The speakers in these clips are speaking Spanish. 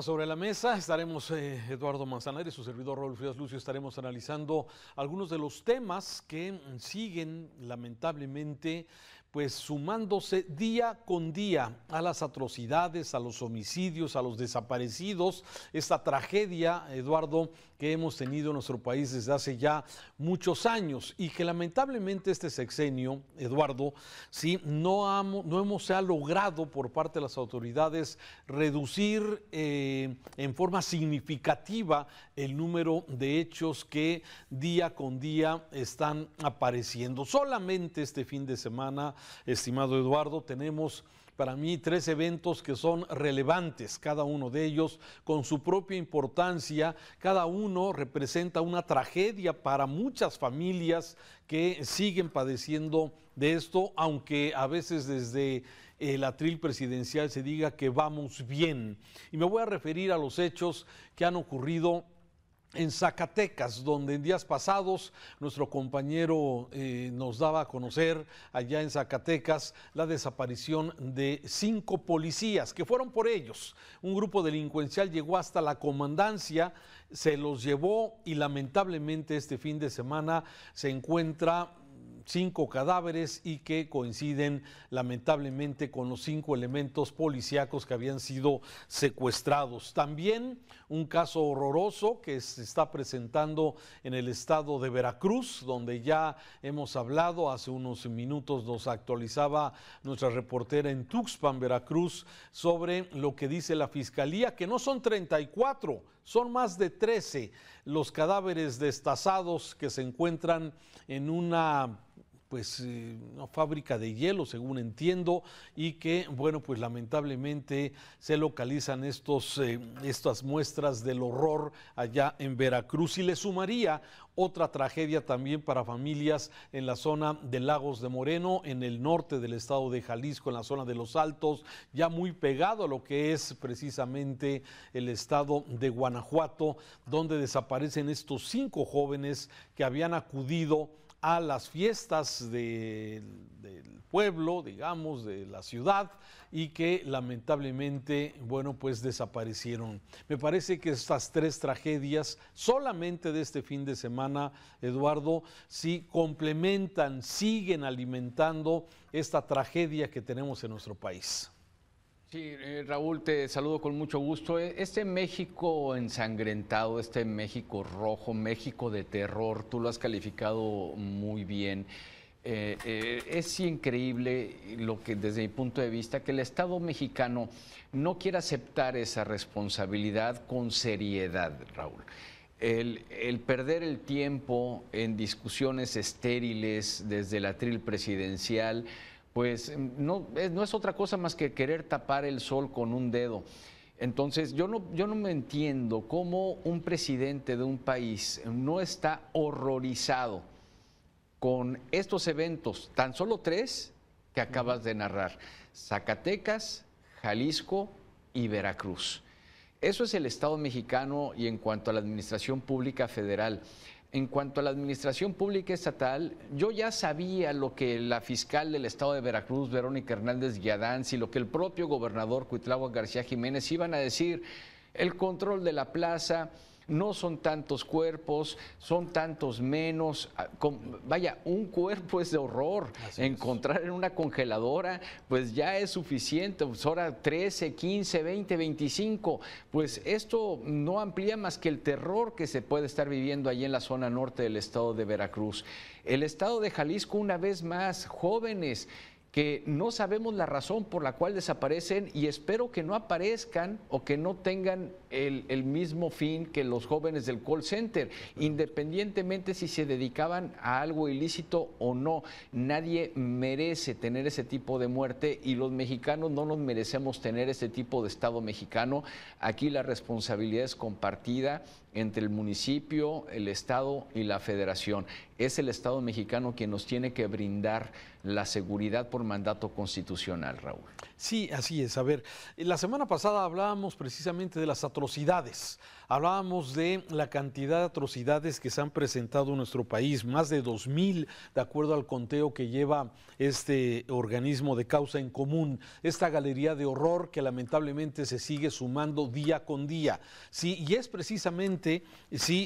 Sobre la mesa estaremos eh, Eduardo Manzanares y su servidor Raúl Frias Lucio estaremos analizando algunos de los temas que mm, siguen lamentablemente pues sumándose día con día a las atrocidades, a los homicidios, a los desaparecidos, esta tragedia, Eduardo, que hemos tenido en nuestro país desde hace ya muchos años y que lamentablemente este sexenio, Eduardo, sí, no, no hemos se ha logrado por parte de las autoridades reducir eh, en forma significativa el número de hechos que día con día están apareciendo. Solamente este fin de semana estimado Eduardo, tenemos para mí tres eventos que son relevantes, cada uno de ellos con su propia importancia, cada uno representa una tragedia para muchas familias que siguen padeciendo de esto, aunque a veces desde el atril presidencial se diga que vamos bien. Y me voy a referir a los hechos que han ocurrido en Zacatecas, donde en días pasados nuestro compañero eh, nos daba a conocer allá en Zacatecas la desaparición de cinco policías que fueron por ellos. Un grupo delincuencial llegó hasta la comandancia, se los llevó y lamentablemente este fin de semana se encuentra cinco cadáveres y que coinciden lamentablemente con los cinco elementos policíacos que habían sido secuestrados. También un caso horroroso que se está presentando en el estado de Veracruz, donde ya hemos hablado, hace unos minutos nos actualizaba nuestra reportera en Tuxpan, Veracruz, sobre lo que dice la fiscalía, que no son 34, son más de 13 los cadáveres destazados que se encuentran en una pues una eh, fábrica de hielo, según entiendo, y que, bueno, pues lamentablemente se localizan estos, eh, estas muestras del horror allá en Veracruz. Y le sumaría otra tragedia también para familias en la zona de Lagos de Moreno, en el norte del estado de Jalisco, en la zona de Los Altos, ya muy pegado a lo que es precisamente el estado de Guanajuato, donde desaparecen estos cinco jóvenes que habían acudido a las fiestas del pueblo, digamos, de la ciudad, y que lamentablemente, bueno, pues desaparecieron. Me parece que estas tres tragedias, solamente de este fin de semana, Eduardo, sí complementan, siguen alimentando esta tragedia que tenemos en nuestro país. Sí, eh, Raúl, te saludo con mucho gusto. E, este México ensangrentado, este México rojo, México de terror, tú lo has calificado muy bien. Eh, eh, es increíble lo que desde mi punto de vista que el Estado mexicano no quiere aceptar esa responsabilidad con seriedad, Raúl. El, el, perder el tiempo en discusiones estériles desde el atril presidencial pues em, no es, otra cosa más que querer tapar el sol con un dedo. Entonces, yo no, yo no me entiendo cómo un presidente de un país no está horrorizado con estos eventos, tan solo tres que acabas de narrar, Zacatecas, Jalisco y Veracruz. Eso es el Estado mexicano y en cuanto a la Administración Pública Federal en cuanto a la administración pública estatal, yo ya sabía lo que la fiscal del estado de Veracruz, Verónica Hernández Guiadán y lo que el propio gobernador Cuitláhuac García Jiménez iban a decir, el control de la plaza, no son tantos cuerpos, son tantos menos. Ah, vaya, un cuerpo es de horror. Encontrar en una congeladora, pues ya es suficiente. Pues ahora 13, 15, 20, 25. Pues esto no amplía más que el terror que se puede estar viviendo allí en la zona norte del estado de Veracruz. El estado de Jalisco, una vez más, jóvenes que no sabemos la razón por la cual desaparecen y espero que no aparezcan o que no tengan el, el mismo fin que los jóvenes del call center, independientemente si se dedicaban a algo ilícito o no. Nadie merece tener ese tipo de muerte y los mexicanos no nos merecemos tener ese tipo de Estado mexicano. Aquí la responsabilidad es compartida entre el municipio, el Estado y la Federación. Es el Estado mexicano quien nos tiene que brindar la seguridad por mandato constitucional, Raúl. Sí, así es. A ver, la semana pasada hablábamos precisamente de las atrocidades. Hablábamos de la cantidad de atrocidades que se han presentado en nuestro país, más de 2.000, de acuerdo al conteo que lleva este organismo de causa en común, esta galería de horror que lamentablemente se sigue sumando día con día. Sí, y es precisamente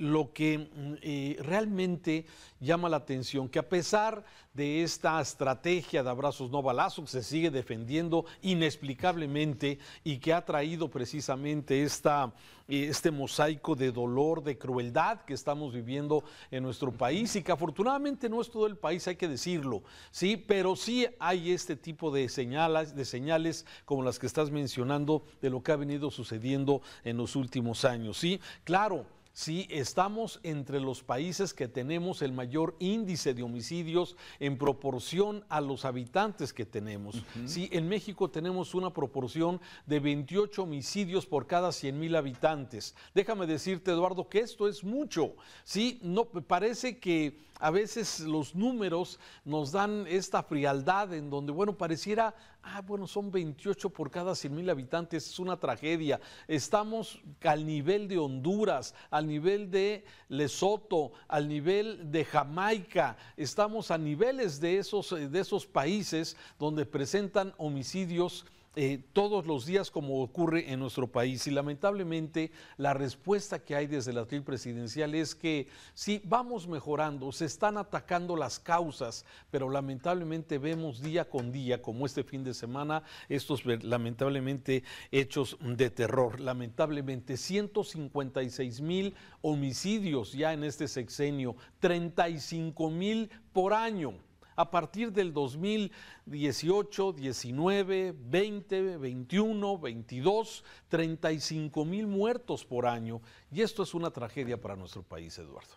lo que mm, eh, realmente llama la atención, que a pesar de esta estrategia de abrazos no balazos que se sigue defendiendo inexplicablemente y que ha traído precisamente esta, eh, este mosaico de dolor, de crueldad que estamos viviendo en nuestro país y que afortunadamente no es todo el país, hay que decirlo, sí, pero sí hay este tipo de señales, de señales como las que estás mencionando de lo que ha venido sucediendo en los últimos años, sí, claro si estamos entre los países que tenemos el mayor índice de homicidios en proporción a los habitantes que tenemos. Si en México tenemos una proporción de 28 homicidios por cada 100 mil habitantes. Déjame decirte, Eduardo, que esto es mucho. Sí, no parece que a veces los números nos dan esta frialdad en donde, bueno, pareciera, ah, bueno, son 28 por cada 100 mil habitantes, es una tragedia. Estamos al nivel de Honduras, al nivel de Lesoto, al nivel de Jamaica, estamos a niveles de esos, de esos países donde presentan homicidios eh, todos los días como ocurre en nuestro país. Y lamentablemente la respuesta que hay desde la tril presidencial es que sí, vamos mejorando, se están atacando las causas, pero lamentablemente vemos día con día, como este fin de semana, estos lamentablemente hechos de terror. Lamentablemente 156 mil homicidios ya en este sexenio, 35 mil por año a partir del 2018, 19, 20, 21, 22, 35 mil muertos por año. Y esto es una tragedia para nuestro país, Eduardo.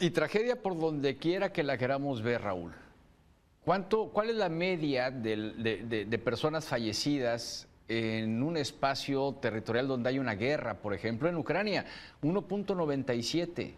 Y tragedia por donde quiera que la queramos ver, Raúl. ¿Cuánto, ¿Cuál es la media de, de, personas fallecidas en un espacio territorial donde hay una guerra, por ejemplo, en Ucrania? 1.97.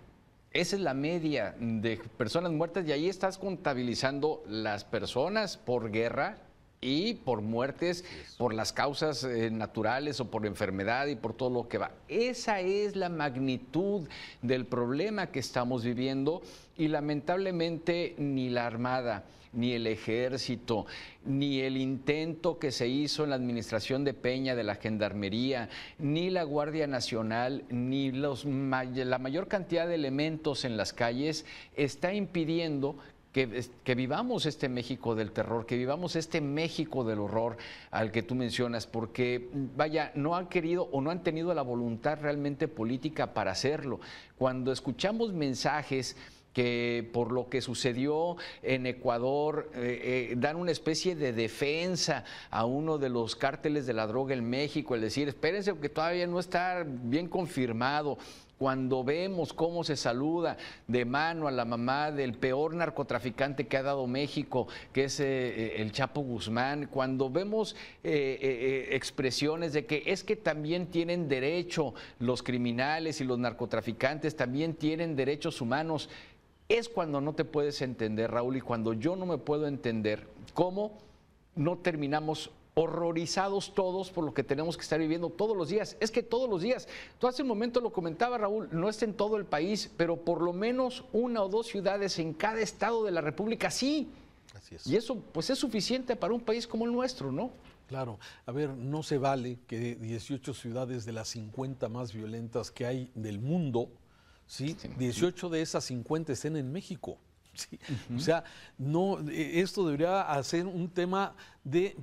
Esa es la media de personas muertas y ahí estás contabilizando las personas por guerra y por muertes, por las causas eh, naturales o por enfermedad y por todo lo que va. Esa es la magnitud del problema que estamos viviendo y lamentablemente ni la Armada ni el ejército, ni el intento que se hizo en la administración de Peña de la Gendarmería, ni la Guardia Nacional, ni los, la mayor cantidad de elementos en las calles está impidiendo que, vivamos este México del terror, que vivamos este México del horror al que tú mencionas, porque mm, vaya, no han querido o no han tenido la voluntad realmente política para hacerlo. Cuando escuchamos mensajes que por lo que sucedió en Ecuador eh, eh, dan una especie de defensa a uno de los cárteles de la droga en México, el decir, espérense que todavía no está bien confirmado, cuando vemos cómo se saluda de mano a la mamá del peor narcotraficante que ha dado México, que es eh, eh, el Chapo Guzmán, cuando vemos eh, expresiones de que es que también tienen derecho los criminales y los narcotraficantes, también tienen derechos humanos, es cuando no te puedes entender, Raúl, y cuando yo no me puedo entender cómo no terminamos horrorizados todos por lo que tenemos que estar viviendo todos los días. Es que todos los días, tú hace un momento lo comentaba Raúl, no está en todo el país, pero por lo menos una o dos ciudades en cada estado de la República sí. Así es. Y eso pues es suficiente para un país como el nuestro, ¿no? Claro, a ver, no se vale que 18 ciudades de las 50 más violentas que hay del mundo, ¿sí? 18 de esas 50 estén en México. O sea, no, e, esto debería hacer un tema de,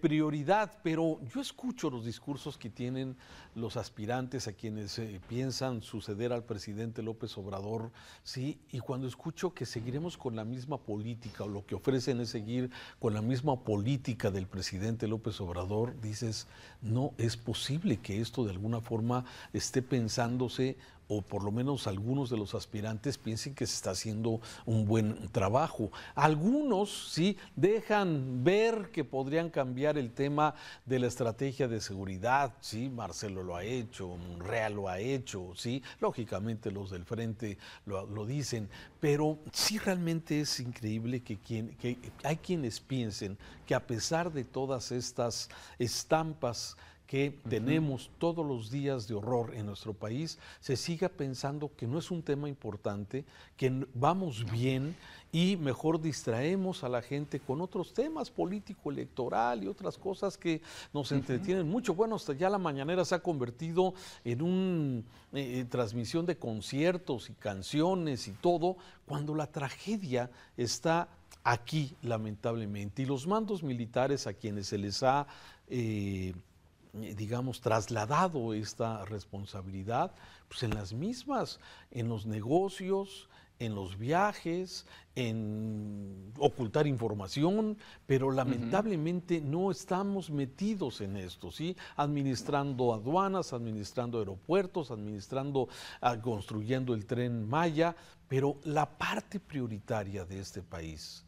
prioridad, pero yo escucho los discursos que tienen los aspirantes a quienes eh, piensan suceder al presidente López Obrador, ¿sí? Y cuando escucho que seguiremos con la misma política o lo que ofrecen es seguir con la misma política del presidente López Obrador, dices, no es posible que esto de alguna forma esté pensándose o por lo menos algunos de los aspirantes piensen que se está haciendo un buen trabajo. Algunos sí dejan ver que podrían cambiar el tema de la estrategia de seguridad, ¿sí? Marcelo lo ha hecho, Monreal lo ha hecho, ¿sí? Lógicamente los del frente lo, dicen, pero sí realmente es increíble que, quien, hay quienes piensen que a pesar de todas estas estampas, que tenemos todos los días de horror en nuestro país, se siga pensando que no es un tema importante, que vamos bien y mejor distraemos a la gente con otros temas político electoral y otras cosas que nos entretienen mucho. Bueno, hasta ya la mañanera se ha convertido en una eh, eh, transmisión de conciertos y canciones y todo, cuando la tragedia está aquí, lamentablemente. Y los mandos militares a quienes se les ha... Eh, digamos, trasladado esta responsabilidad pues en las mismas, en los negocios, en los viajes, en ocultar información, pero lamentablemente no estamos metidos en esto, ¿sí? Administrando aduanas, administrando aeropuertos, administrando, ah, construyendo el tren Maya, pero la parte prioritaria de este país,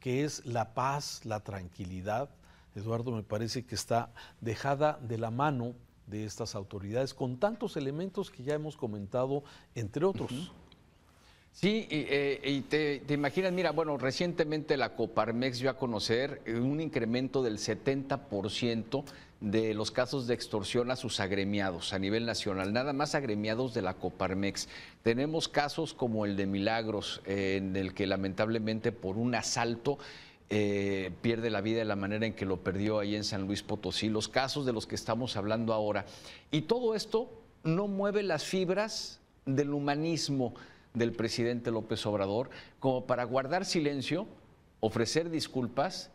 que es la paz, la tranquilidad, Eduardo, me parece que está dejada de la mano de estas autoridades con tantos elementos que ya hemos comentado, entre otros. Sí, y, eh, te, imaginas, mira, bueno, recientemente la Coparmex dio a conocer eh, un incremento del 70% de los casos de extorsión a sus agremiados a nivel nacional, nada más agremiados de la Coparmex. Tenemos casos como el de Milagros, eh, en el que lamentablemente por un asalto... pierde la vida de la manera en que lo perdió ahí en San Luis Potosí, los casos de los que estamos hablando ahora. Y todo esto no mueve las fibras del humanismo, del presidente López Obrador como para guardar silencio, ofrecer disculpas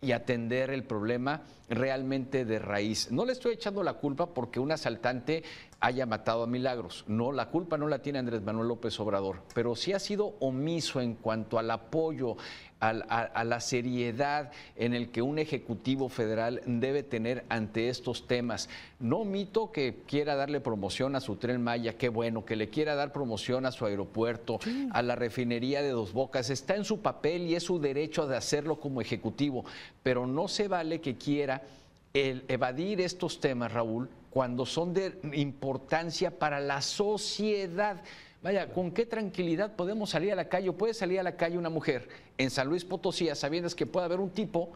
y atender el problema realmente de raíz. No le estoy echando la culpa porque un asaltante haya matado a Milagros. No, la culpa no la tiene Andrés Manuel López Obrador, pero sí ha sido omiso en cuanto al apoyo, a, la seriedad en el que un ejecutivo federal debe tener ante estos temas. No mito que quiera darle promoción a su tren Maya, qué bueno, que le quiera dar promoción a su aeropuerto, a la refinería de Dos Bocas, está en su papel y es su derecho de hacerlo como ejecutivo, pero no se vale que quiera el evadir estos temas, Raúl, cuando son de importancia para la sociedad. Vaya, ¿con qué tranquilidad podemos salir a la calle o puede salir a la calle una mujer en San Luis Potosí sabiendo que puede haber un tipo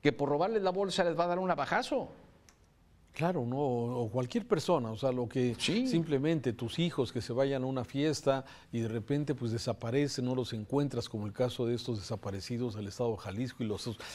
que por robarles la bolsa les va a dar un abajazo? Claro, no, o cualquier persona, o sea, lo que simplemente tus hijos que se vayan a una fiesta y de repente pues desaparecen, no los encuentras, como el caso de estos desaparecidos del estado de Jalisco y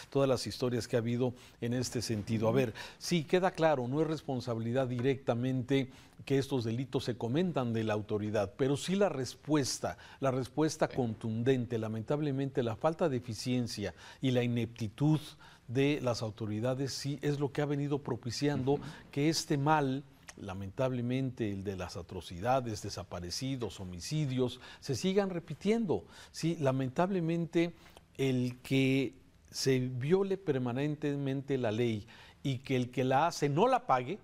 todas las historias que ha habido en este sentido. A ver, sí, queda claro, no es responsabilidad directamente que estos delitos se comentan de la autoridad, pero sí la respuesta, la respuesta contundente, lamentablemente la falta de eficiencia y la ineptitud de las autoridades sí es lo que ha venido propiciando que este mal lamentablemente el de las atrocidades, desaparecidos, homicidios, se sigan repitiendo. Sí, lamentablemente el que se viole permanentemente la ley y que el que la hace no la pague,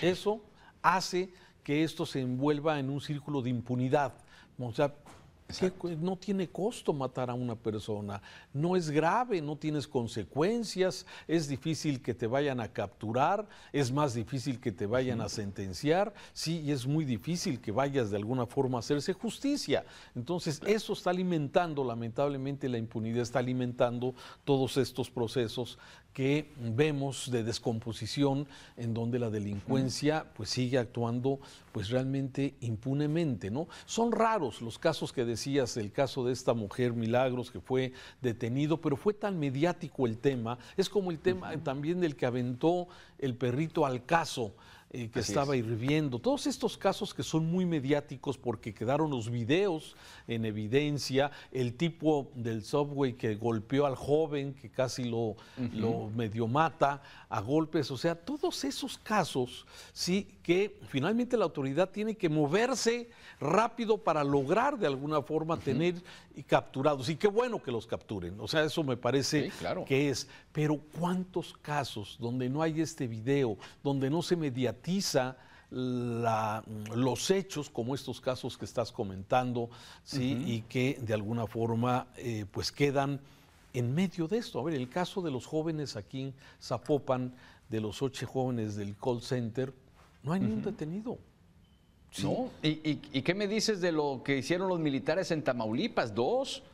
eso hace que esto se envuelva en un círculo de impunidad. O sea, no tiene costo matar a una persona, no es grave, no tienes consecuencias, es difícil que te vayan a capturar, es más difícil que te vayan a sentenciar, sí, y es muy difícil que vayas de alguna forma a hacerse justicia. Entonces, eso está alimentando, lamentablemente, la impunidad está alimentando todos estos procesos que vemos de descomposición en donde la delincuencia pues sigue actuando pues realmente impunemente, ¿no? Son raros los casos que decías, el caso de esta mujer Milagros que fue detenido, pero fue tan mediático el tema, es como el tema también del que aventó el perrito al caso. Eh, que estaba hirviendo. Todos estos casos que son muy mediáticos porque quedaron los videos en evidencia, el tipo del subway que golpeó al joven, que casi lo, lo medio mata a golpes, o sea, todos esos casos, sí, que finalmente la autoridad tiene que moverse rápido para lograr de alguna forma tener capturados. Y qué bueno que los capturen. O sea, eso me parece que es. Pero ¿cuántos casos donde no hay este video, donde no se mediatiza? los hechos como estos casos que estás comentando, ¿sí? Y que de alguna forma eh, pues quedan en medio de esto. A ver, el caso de los jóvenes aquí en Zapopan, de los ocho jóvenes del call center, no hay ningún detenido. ¿No? ¿Y, y, qué me dices de lo que hicieron los militares en Tamaulipas? Dos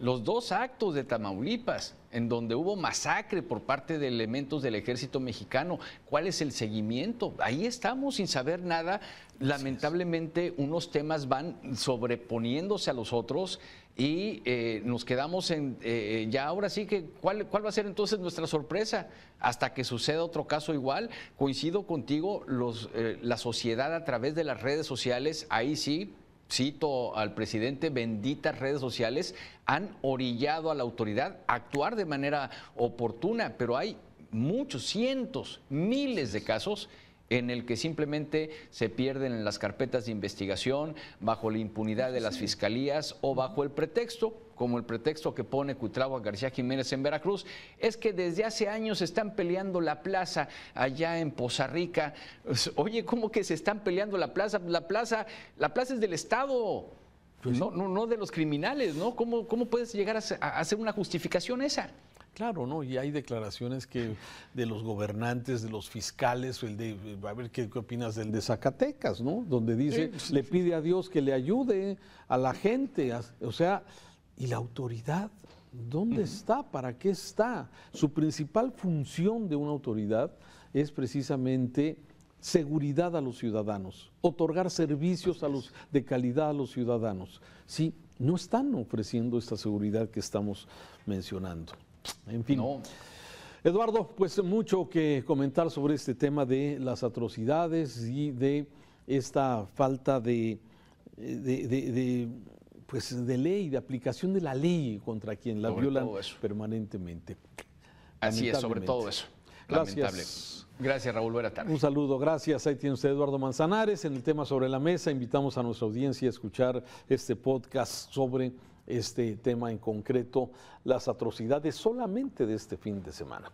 los dos actos de Tamaulipas, en donde hubo masacre por parte de elementos del ejército mexicano. ¿Cuál es el seguimiento? Ahí estamos sin saber nada. Lamentablemente unos temas van sobreponiéndose a los otros y eh, nos quedamos en, eh, eh, ya ahora sí que, ¿cuál, va a ser entonces nuestra sorpresa? Hasta que suceda otro caso igual, coincido contigo, los, la sociedad a través de las redes sociales, ahí sí, cito al presidente, benditas redes sociales han orillado a la autoridad a actuar de manera oportuna, pero hay muchos, cientos, miles de casos en el que simplemente se pierden en las carpetas de investigación bajo la impunidad de las fiscalías o bajo el pretexto como el pretexto que pone a García Jiménez en Veracruz, es que desde hace años están peleando la plaza allá en Poza Rica. Pues, oye, ¿cómo que se están peleando la plaza? La plaza, la plaza es del Estado. Pues no, no, no de los criminales, ¿no? ¿Cómo, cómo puedes llegar a, hacer una justificación esa? Claro, ¿no? Y hay declaraciones que de los gobernantes, de los fiscales, el de, a ver qué, opinas del de Zacatecas, ¿no? Donde dice, le pide a Dios que le ayude a la gente. o sea, ¿Y la autoridad? ¿Dónde está? ¿Para qué está? Su principal función de una autoridad es precisamente seguridad a los ciudadanos, otorgar servicios de calidad a los ciudadanos. si no están ofreciendo esta seguridad que estamos mencionando. En fin. Eduardo, pues mucho que comentar sobre este tema de las atrocidades y de esta falta de pues de ley, de aplicación de la ley contra quien la viola violan permanentemente. Así es, sobre todo eso. Gracias. Gracias, Raúl. Buenas tardes. Un saludo, gracias. Ahí tiene usted Eduardo Manzanares en el tema sobre la mesa. Invitamos a nuestra audiencia a escuchar este podcast sobre este tema en concreto, las atrocidades solamente de este fin de semana.